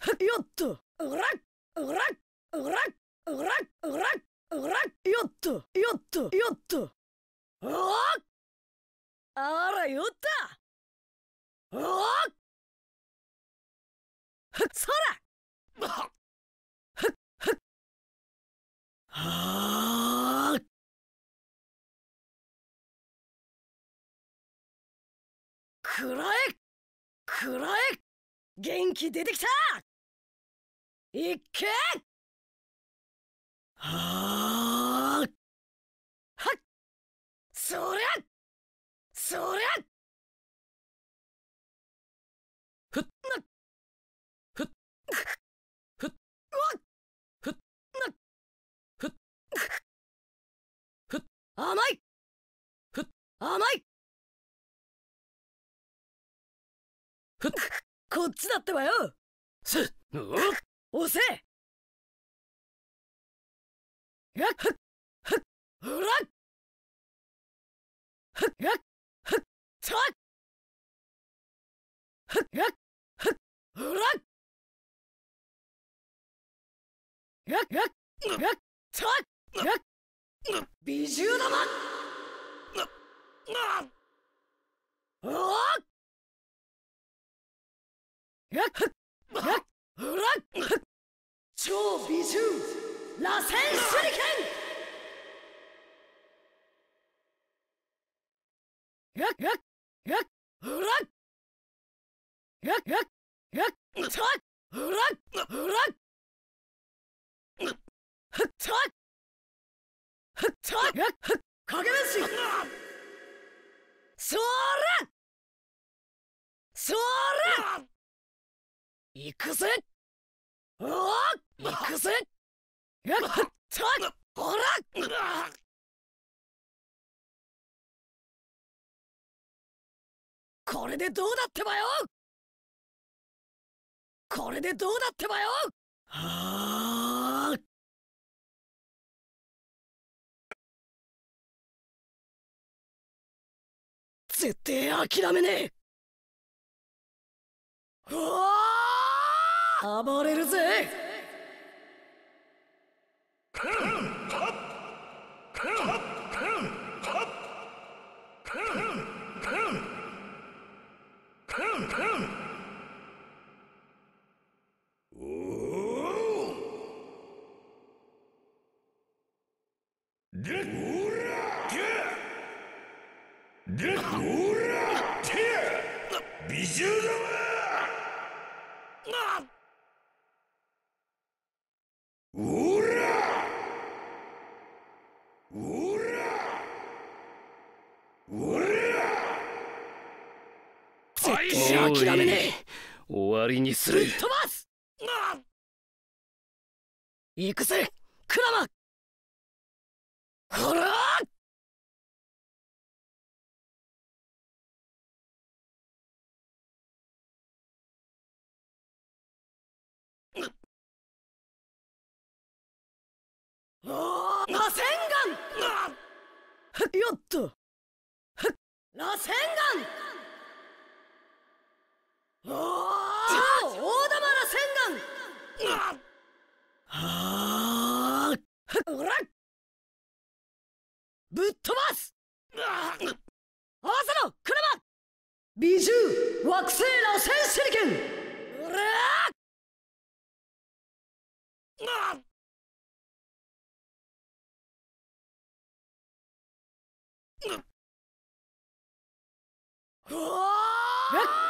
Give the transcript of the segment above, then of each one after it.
よっとらっらっらっらっらっらっよっとよっとよっとおあらよったおそらくらえくらえ元気出てきたいっけはあはっそりゃそりゃふっなふっふっわっふっなふっふっ甘いふっ甘いふっこっちだってばよすっ押せやっはっはっほっはっやっはっちっはっやっはっはらやっやっやっちっやっ美獣玉おおやっはっやっ超美獣螺旋手裏剣やっやっやっふらっやっやっやっふらっふらっふらっふっとっふっとっやっふかげめしそらそら行くぜぜっこれでどうだってばよこれでどうだってばよはあ絶対諦めねえ暴れるぜ美獣だわ終わりにする行くぜクラマほらおー螺旋よっと超大玉な洗顔ぶっ飛ばす合わせろ車美獣惑星螺旋シリケううわっ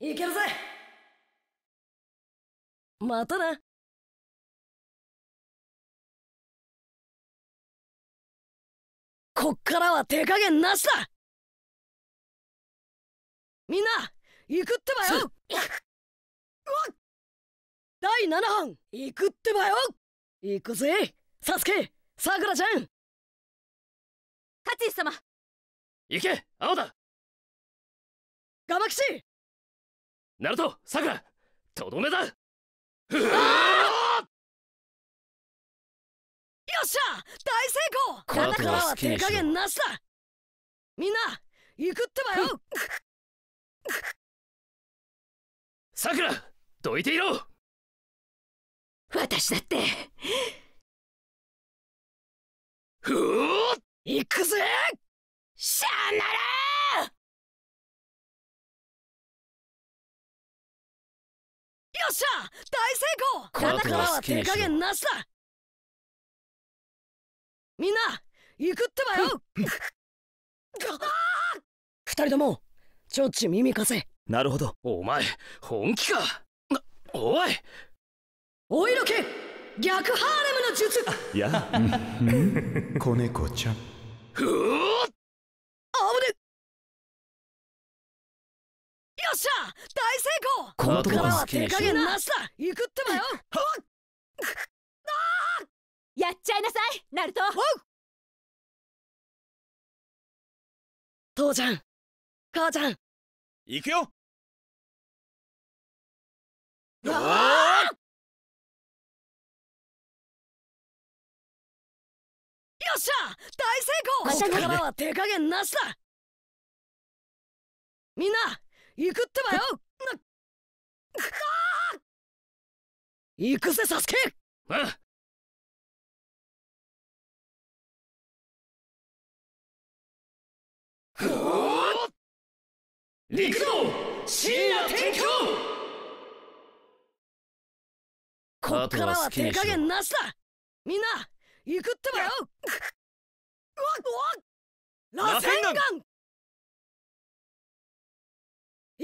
いけるぜまたなこっからは手加減なしだみんな行くってばよ第7班行くってばよ行くぜサスケさくらちゃん勝地様行け青だガマキシナルトさくらとどめだよっしゃ大成功こんならは手加減なしだみんな行くってばよさくらどいていろ私だってふう行くぜしゃあならっしゃ大成功だからは手加減なしだみんな行くってばよ二人ともちょっち耳貸せなるほどお前本気かおいお色気逆ハーレムの術や 子猫ちゃんふうっしゃ大成功このは手加減なしだ行くってばよやっちゃいなさいナルト父ちゃん母ちゃん行くよよっしゃ大成功ここからは手加減なしだみんな行くってばよなくか行くぜサスケあ陸道深夜天境こっからは手加減なしだみんな行くってばよ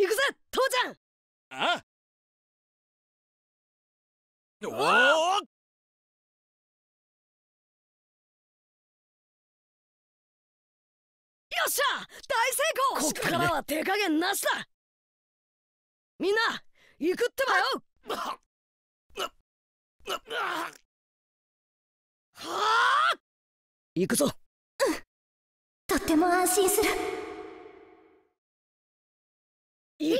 行くぜ父ちゃんあおおよっしゃ大成功こっからは手加減なしだみんな行くってばよはあ行くぞ、うん、とっても安心するいけ！よ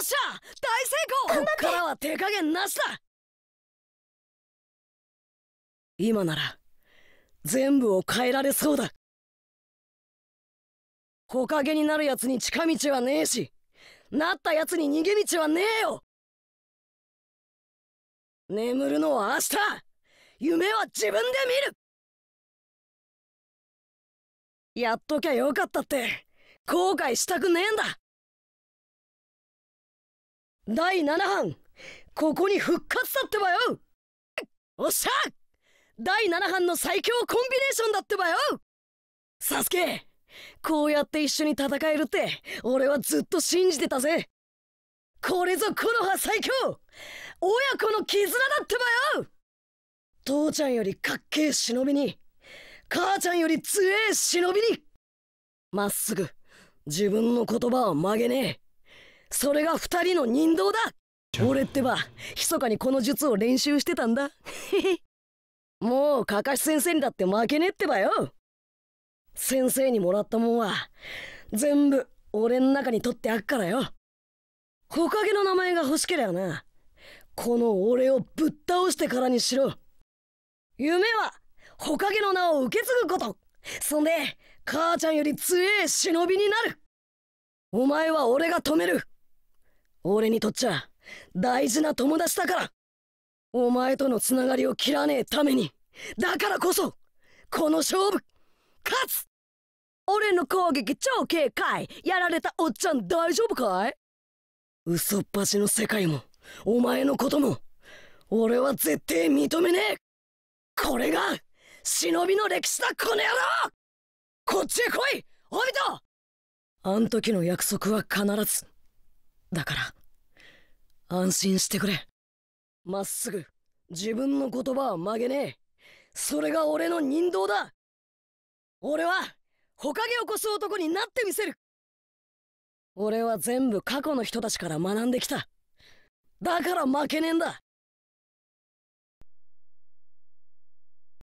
っしゃ大成功こからは手加減なしだ今なら全部を変えられそうだ木陰になるやつに近道はねえしなったやつに逃げ道はねえよ眠るのは明日夢は自分で見るやっときゃよかったって後悔したくねえんだ第7班ここに復活だってばよおっしゃ第7班の最強コンビネーションだってばよサスケこうやって一緒に戦えるって俺はずっと信じてたぜこれぞ木の葉最強親子の絆だってばよ父ちゃんよりかっけえ忍びに母ちゃんより強え忍びにまっすぐ自分の言葉は曲げねえそれが二人の人道だ俺ってば密かにこの術を練習してたんだ もうかかし先生にだって負けねえってばよ先生にもらったもんは全部俺ん中にとってあっからよほかげの名前が欲しけりゃなこの俺をぶっ倒してからにしろ夢はほかげの名を受け継ぐことそんで母ちゃんより強え忍びになるお前は俺が止める俺にとっちゃ大事な友達だからお前とのつながりを切らねえためにだからこそこの勝負勝つ俺の攻撃超警戒やられたおっちゃん大丈夫かい嘘っぱちの世界もお前のことも俺は絶対認めねえこれが忍びの歴史だこの野郎こっちへ来いオビトあん時の約束は必ずだから安心してくれまっすぐ自分の言葉は曲げねえそれが俺の人道だ俺はほかげを越す男になってみせる俺は全部過去の人たちから学んできただから負けねえんだ